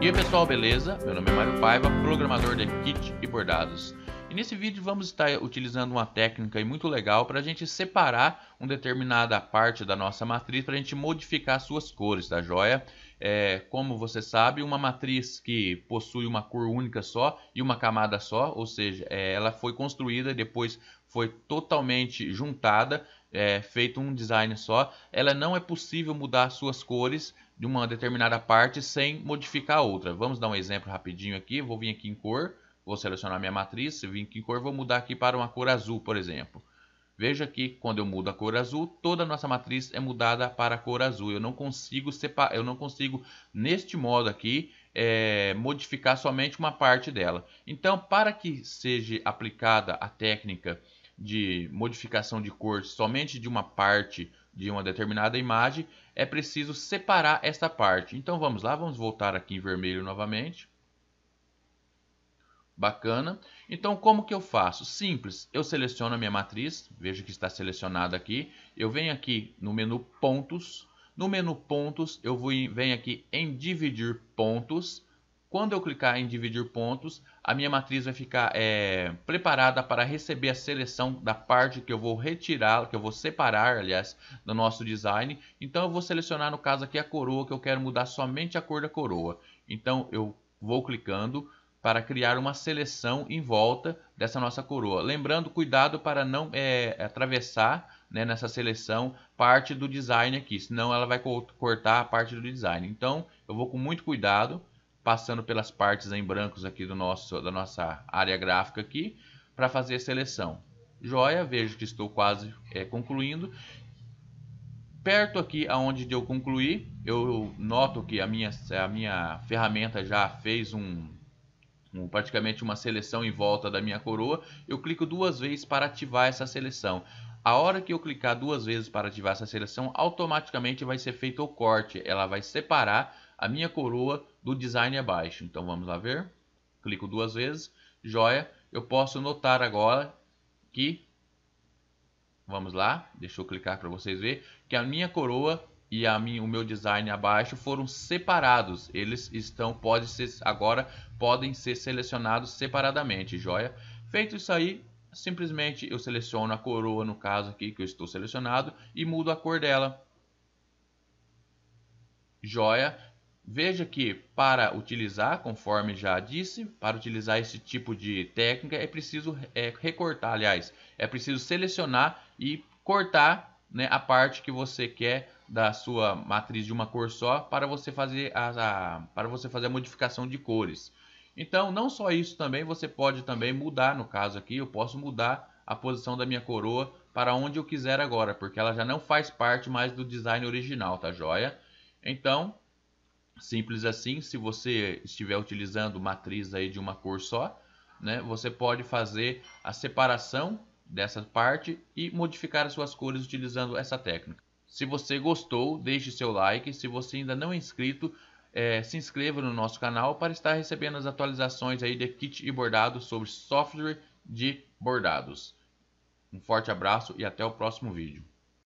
E aí pessoal, beleza? Meu nome é Mário Paiva, programador de kit e bordados. E nesse vídeo vamos estar utilizando uma técnica muito legal para a gente separar uma determinada parte da nossa matriz para a gente modificar suas cores da tá joia. É, como você sabe, uma matriz que possui uma cor única só e uma camada só, ou seja, é, ela foi construída e depois foi totalmente juntada, é, feito um design só, ela não é possível mudar suas cores de uma determinada parte sem modificar a outra. Vamos dar um exemplo rapidinho aqui. Vou vir aqui em cor, vou selecionar minha matriz, vim aqui em cor, vou mudar aqui para uma cor azul, por exemplo. Veja que quando eu mudo a cor azul, toda a nossa matriz é mudada para a cor azul. Eu não consigo separar, eu não consigo neste modo aqui é, modificar somente uma parte dela. Então, para que seja aplicada a técnica de modificação de cor somente de uma parte de uma determinada imagem, é preciso separar esta parte. Então vamos lá, vamos voltar aqui em vermelho novamente. Bacana. Então como que eu faço? Simples, eu seleciono a minha matriz, veja que está selecionada aqui. Eu venho aqui no menu pontos. No menu pontos eu vou, venho aqui em dividir pontos quando eu clicar em dividir pontos, a minha matriz vai ficar é, preparada para receber a seleção da parte que eu vou retirar, que eu vou separar, aliás, do nosso design. Então eu vou selecionar, no caso aqui, a coroa, que eu quero mudar somente a cor da coroa. Então eu vou clicando para criar uma seleção em volta dessa nossa coroa. Lembrando, cuidado para não é, atravessar né, nessa seleção parte do design aqui, senão ela vai cortar a parte do design. Então eu vou com muito cuidado passando pelas partes em brancos aqui do nosso, da nossa área gráfica aqui, para fazer a seleção. Joia, vejo que estou quase é, concluindo. Perto aqui aonde eu concluí, eu noto que a minha, a minha ferramenta já fez um, um, praticamente uma seleção em volta da minha coroa. Eu clico duas vezes para ativar essa seleção. A hora que eu clicar duas vezes para ativar essa seleção, automaticamente vai ser feito o corte. Ela vai separar a minha coroa do design abaixo. É então vamos lá ver. Clico duas vezes, joia. Eu posso notar agora que, vamos lá, deixa eu clicar para vocês verem, que a minha coroa e a minha, o meu design abaixo foram separados. Eles estão, pode ser, agora podem ser selecionados separadamente, joia. Feito isso aí, simplesmente eu seleciono a coroa, no caso aqui que eu estou selecionado, e mudo a cor dela. Joia. Veja que para utilizar, conforme já disse, para utilizar esse tipo de técnica é preciso é, recortar, aliás, é preciso selecionar e cortar né, a parte que você quer da sua matriz de uma cor só para você fazer a, a, para você fazer a modificação de cores. Então, não só isso também, você pode também mudar, no caso aqui, eu posso mudar a posição da minha coroa para onde eu quiser agora, porque ela já não faz parte mais do design original, tá joia? Então, Simples assim, se você estiver utilizando matriz aí de uma cor só, né, você pode fazer a separação dessa parte e modificar as suas cores utilizando essa técnica. Se você gostou, deixe seu like. Se você ainda não é inscrito, é, se inscreva no nosso canal para estar recebendo as atualizações aí de kit e bordado sobre software de bordados. Um forte abraço e até o próximo vídeo.